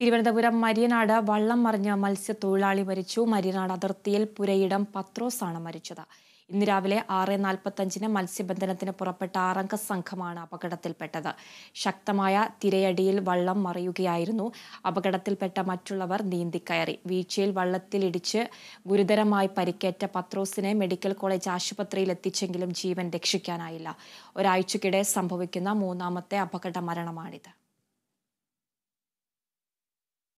തിരുവനന്തപുരം മരിയനാട് വള്ളം മറിഞ്ഞ മത്സ്യത്തൊഴിലാളി മരിച്ചു മരിയനാട് അതിർത്തിയിൽ പുരയിടം പത്രോസാണ് മരിച്ചത് ഇന്ന് രാവിലെ ആറ് നാൽപ്പത്തഞ്ചിന് മത്സ്യബന്ധനത്തിന് പുറപ്പെട്ട ആറംഗ സംഘമാണ് അപകടത്തിൽപ്പെട്ടത് ശക്തമായ തിരയടിയിൽ വള്ളം മറിയുകയായിരുന്നു അപകടത്തിൽപ്പെട്ട മറ്റുള്ളവർ നീന്തിക്കയറി വീഴ്ചയിൽ വള്ളത്തിലിടിച്ച് ഗുരുതരമായി പരിക്കേറ്റ പത്രോസിനെ മെഡിക്കൽ കോളേജ് ആശുപത്രിയിൽ എത്തിച്ചെങ്കിലും ജീവൻ രക്ഷിക്കാനായില്ല ഒരാഴ്ചക്കിടെ സംഭവിക്കുന്ന മൂന്നാമത്തെ അപകട മരണമാണിത്